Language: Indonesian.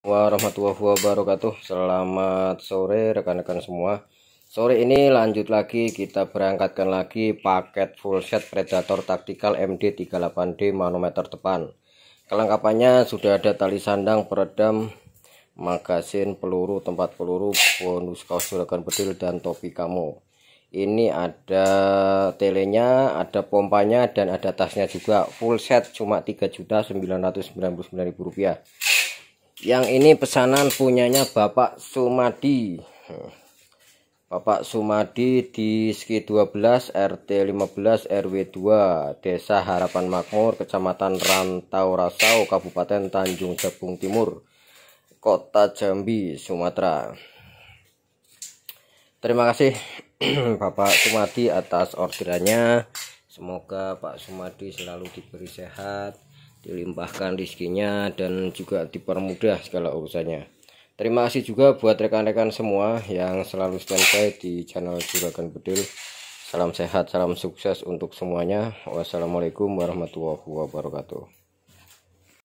warahmatullahi wabarakatuh Selamat sore rekan-rekan semua Sore ini lanjut lagi kita berangkatkan lagi paket full set Predator Tactical MD38D manometer depan Kelengkapannya sudah ada tali sandang, peredam, magasin, peluru, tempat peluru, bonus kaos juragan bedil, dan topi kamu Ini ada telenya, ada pompanya, dan ada tasnya juga Full set cuma 3.999.000 rupiah yang ini pesanan punyanya Bapak Sumadi Bapak Sumadi di SKI 12 RT 15 RW 2 Desa Harapan Makmur Kecamatan Rantau Rasau Kabupaten Tanjung Jabung Timur Kota Jambi Sumatera Terima kasih Bapak Sumadi atas orderannya Semoga Pak Sumadi selalu diberi sehat dilimpahkan rizkinya dan juga dipermudah segala urusannya terima kasih juga buat rekan-rekan semua yang selalu standby di channel Juragan Bedil salam sehat salam sukses untuk semuanya wassalamualaikum warahmatullahi wabarakatuh